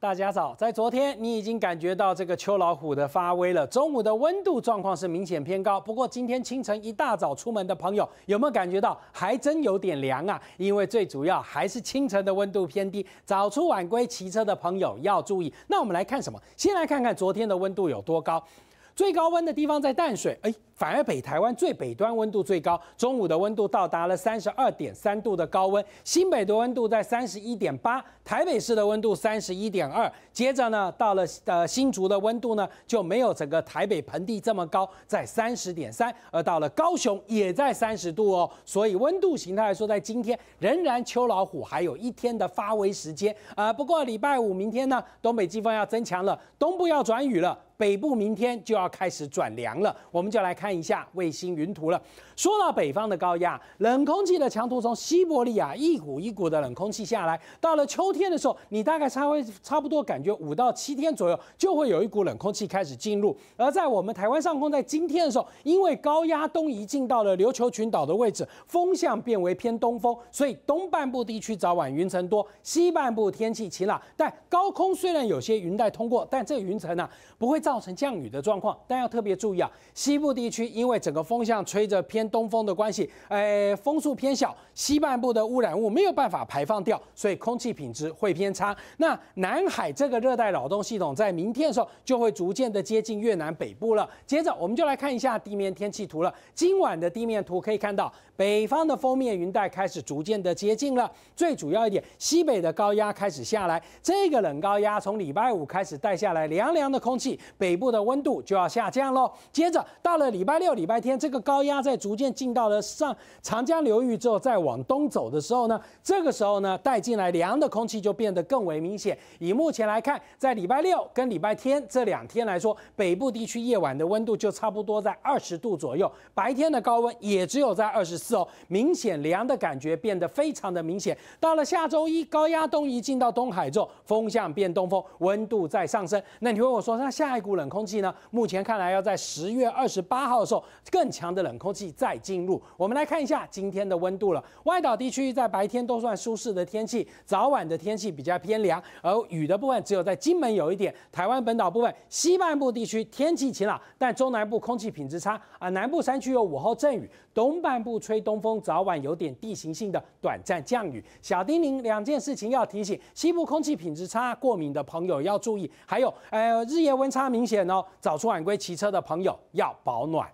大家早，在昨天你已经感觉到这个秋老虎的发威了。中午的温度状况是明显偏高，不过今天清晨一大早出门的朋友有没有感觉到还真有点凉啊？因为最主要还是清晨的温度偏低。早出晚归骑车的朋友要注意。那我们来看什么？先来看看昨天的温度有多高。最高温的地方在淡水，哎，反而北台湾最北端温度最高，中午的温度到达了三十二点三度的高温，新北的温度在三十一点八，台北市的温度三十一点二，接着呢，到了呃新竹的温度呢就没有整个台北盆地这么高，在三十点三，而到了高雄也在三十度哦，所以温度形态来说，在今天仍然秋老虎还有一天的发威时间，呃，不过礼拜五明天呢，东北季风要增强了，东部要转雨了。北部明天就要开始转凉了，我们就来看一下卫星云图了。说到北方的高压冷空气的强度，从西伯利亚一股一股的冷空气下来，到了秋天的时候，你大概差会差不多感觉五到七天左右就会有一股冷空气开始进入。而在我们台湾上空，在今天的时候，因为高压东移进到了琉球群岛的位置，风向变为偏东风，所以东半部地区早晚云层多，西半部天气晴朗。但高空虽然有些云带通过，但这云层呢不会造成降雨的状况，但要特别注意啊，西部地区因为整个风向吹着偏东风的关系，诶，风速偏小，西半部的污染物没有办法排放掉，所以空气品质会偏差。那南海这个热带扰动系统在明天的时候就会逐渐的接近越南北部了。接着我们就来看一下地面天气图了。今晚的地面图可以看到，北方的封面云带开始逐渐的接近了。最主要一点，西北的高压开始下来，这个冷高压从礼拜五开始带下来，凉凉的空气。北部的温度就要下降喽。接着到了礼拜六、礼拜天，这个高压在逐渐进到了上长江流域之后，再往东走的时候呢，这个时候呢，带进来凉的空气就变得更为明显。以目前来看，在礼拜六跟礼拜天这两天来说，北部地区夜晚的温度就差不多在二十度左右，白天的高温也只有在二十四哦，明显凉的感觉变得非常的明显。到了下周一，高压东移进到东海之后，风向变东风，温度在上升。那你问我说，那下一？冷空气呢？目前看来要在十月二十八号的时候，更强的冷空气再进入。我们来看一下今天的温度了。外岛地区在白天都算舒适的天气，早晚的天气比较偏凉。而雨的部分，只有在金门有一点。台湾本岛部分，西半部地区天气晴朗，但中南部空气品质差啊。南部山区有午后阵雨，东半部吹东风，早晚有点地形性的短暂降雨。小叮咛两件事情要提醒：西部空气品质差，过敏的朋友要注意；还有，呃，日夜温差明。明显哦，早出晚归骑车的朋友要保暖。